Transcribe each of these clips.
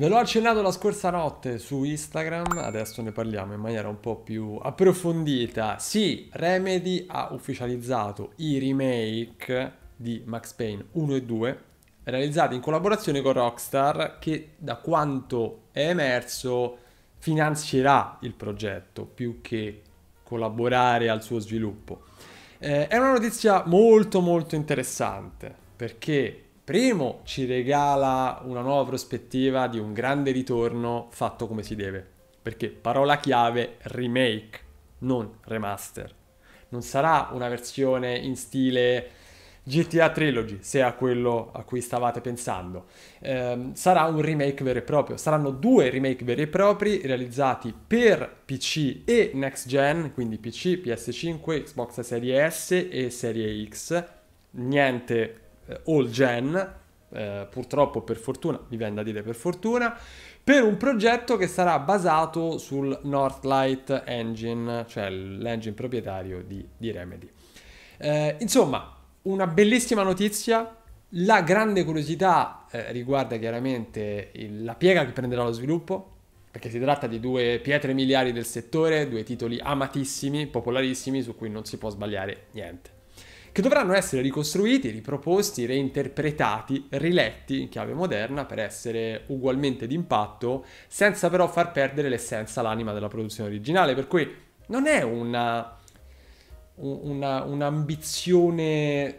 Ve l'ho accennato la scorsa notte su Instagram, adesso ne parliamo in maniera un po' più approfondita. Sì, Remedy ha ufficializzato i remake di Max Payne 1 e 2, realizzati in collaborazione con Rockstar, che da quanto è emerso finanzierà il progetto più che collaborare al suo sviluppo. Eh, è una notizia molto molto interessante perché primo ci regala una nuova prospettiva di un grande ritorno fatto come si deve, perché parola chiave remake, non remaster. Non sarà una versione in stile GTA Trilogy, se è a quello a cui stavate pensando. Eh, sarà un remake vero e proprio. Saranno due remake veri e propri realizzati per PC e next gen, quindi PC, PS5, Xbox Series S e Serie X. Niente eh, all gen, eh, purtroppo per fortuna, mi viene da dire per fortuna, per un progetto che sarà basato sul Northlight Engine, cioè l'engine proprietario di, di Remedy. Eh, insomma, una bellissima notizia. La grande curiosità eh, riguarda chiaramente il, la piega che prenderà lo sviluppo, perché si tratta di due pietre miliari del settore, due titoli amatissimi, popolarissimi, su cui non si può sbagliare niente che dovranno essere ricostruiti, riproposti, reinterpretati, riletti in chiave moderna per essere ugualmente d'impatto, senza però far perdere l'essenza, l'anima della produzione originale, per cui non è una, una, un'ambizione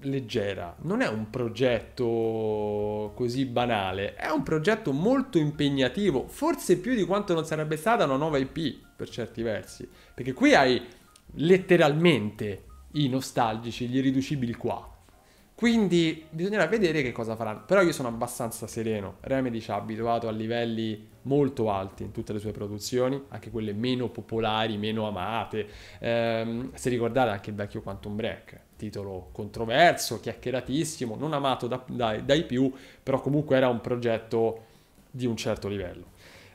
leggera, non è un progetto così banale, è un progetto molto impegnativo, forse più di quanto non sarebbe stata una nuova IP per certi versi, perché qui hai letteralmente i nostalgici, gli irriducibili qua. Quindi bisognerà vedere che cosa faranno. Però io sono abbastanza sereno. Remedy ci ha abituato a livelli molto alti in tutte le sue produzioni, anche quelle meno popolari, meno amate. Ehm, se ricordate anche il vecchio Quantum Break, titolo controverso, chiacchieratissimo, non amato da, da, dai più, però comunque era un progetto di un certo livello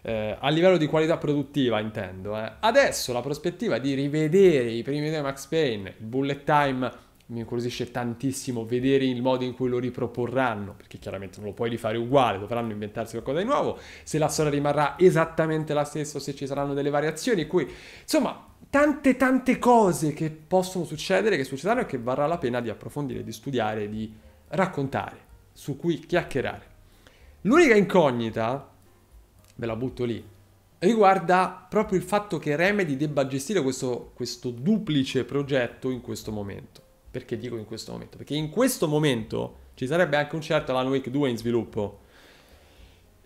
eh, a livello di qualità produttiva intendo. Eh. Adesso la prospettiva di rivedere i primi due Max Payne, il bullet time mi incuriosisce tantissimo vedere il modo in cui lo riproporranno, perché chiaramente non lo puoi rifare uguale, dovranno inventarsi qualcosa di nuovo, se la storia rimarrà esattamente la stessa o se ci saranno delle variazioni, qui insomma tante tante cose che possono succedere, che succederanno e che varrà la pena di approfondire, di studiare, di raccontare, su cui chiacchierare. L'unica incognita ve la butto lì, riguarda proprio il fatto che Remedy debba gestire questo, questo duplice progetto in questo momento. Perché dico in questo momento? Perché in questo momento ci sarebbe anche un certo Alan Wake 2 in sviluppo.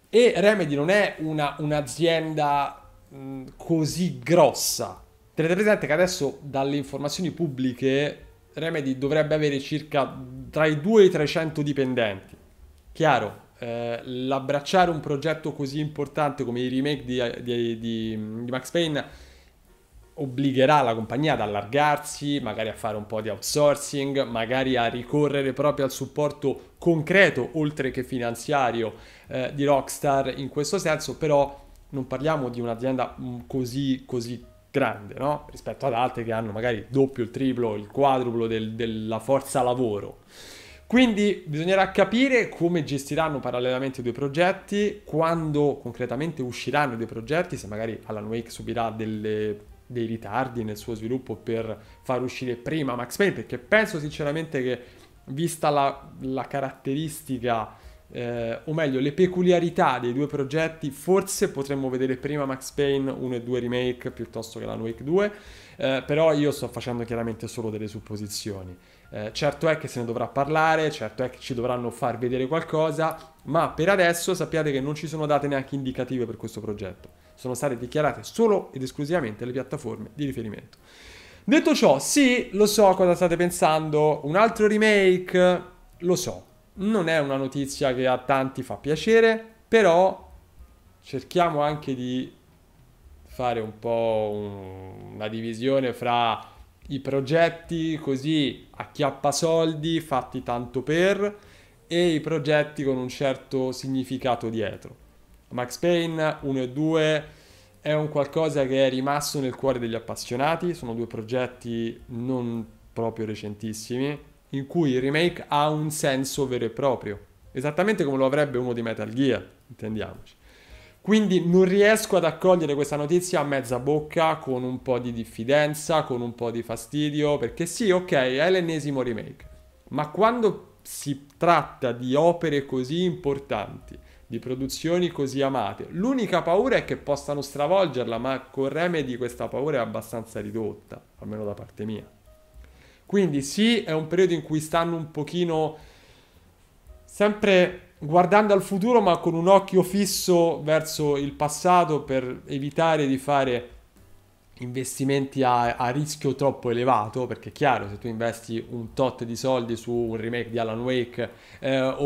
E Remedy non è una, un'azienda mh, così grossa. Tenete presente che adesso dalle informazioni pubbliche Remedy dovrebbe avere circa tra i 2 e i 300 dipendenti. Chiaro, eh, l'abbracciare un progetto così importante come i remake di, di, di, di Max Payne obbligherà la compagnia ad allargarsi, magari a fare un po' di outsourcing, magari a ricorrere proprio al supporto concreto oltre che finanziario eh, di Rockstar in questo senso, però non parliamo di un'azienda mm, così, così grande no? rispetto ad altre che hanno magari il doppio, il triplo, il quadruplo del, della forza lavoro. Quindi bisognerà capire come gestiranno parallelamente i due progetti, quando concretamente usciranno i due progetti, se magari Alan Wake subirà delle, dei ritardi nel suo sviluppo per far uscire prima Max Payne, perché penso sinceramente che vista la, la caratteristica eh, o meglio le peculiarità dei due progetti, forse potremmo vedere prima Max Payne 1 e 2 Remake piuttosto che la Wake 2, eh, però io sto facendo chiaramente solo delle supposizioni. Eh, certo è che se ne dovrà parlare, certo è che ci dovranno far vedere qualcosa, ma per adesso sappiate che non ci sono date neanche indicative per questo progetto, sono state dichiarate solo ed esclusivamente le piattaforme di riferimento. Detto ciò, sì, lo so cosa state pensando, un altro remake, lo so, non è una notizia che a tanti fa piacere, però cerchiamo anche di fare un po' un, una divisione fra i progetti così acchiappa soldi fatti tanto per e i progetti con un certo significato dietro. Max Payne 1 e 2 è un qualcosa che è rimasto nel cuore degli appassionati, sono due progetti non proprio recentissimi, in cui il remake ha un senso vero e proprio, esattamente come lo avrebbe uno di Metal Gear, intendiamoci. Quindi non riesco ad accogliere questa notizia a mezza bocca, con un po' di diffidenza, con un po' di fastidio, perché sì, ok, è l'ennesimo remake, ma quando si tratta di opere così importanti, di produzioni così amate, l'unica paura è che possano stravolgerla, ma con Remedy questa paura è abbastanza ridotta, almeno da parte mia. Quindi sì, è un periodo in cui stanno un pochino sempre guardando al futuro ma con un occhio fisso verso il passato per evitare di fare investimenti a, a, rischio troppo elevato, perché è chiaro, se tu investi un tot di soldi su un remake di Alan Wake eh, o,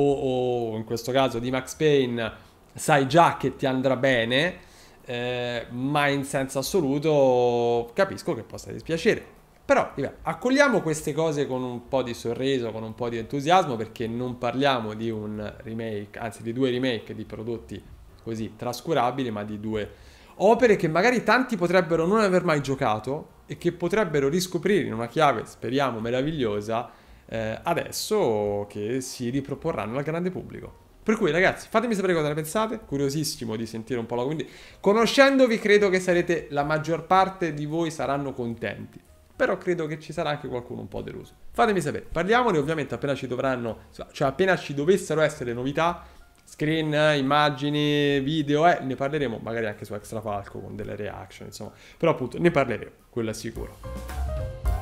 o, in questo caso di Max Payne, sai già che ti andrà bene, eh, ma in senso assoluto capisco che possa dispiacere. Però vabbè, accogliamo queste cose con un po' di sorriso, con un po' di entusiasmo, perché non parliamo di un remake, anzi di due remake di prodotti così trascurabili, ma di due opere che magari tanti potrebbero non aver mai giocato e che potrebbero riscoprire in una chiave, speriamo, meravigliosa, eh, adesso che si riproporranno al grande pubblico. Per cui ragazzi, fatemi sapere cosa ne pensate, curiosissimo di sentire un po' la... Quindi conoscendovi credo che sarete, la maggior parte di voi saranno contenti però credo che ci sarà anche qualcuno un po' deluso. Fatemi sapere, parliamone ovviamente appena ci dovranno, cioè appena ci dovessero essere novità, screen, immagini, video, eh, ne parleremo magari anche su Extra Falco con delle reaction, insomma, però appunto ne parleremo, quello è sicuro.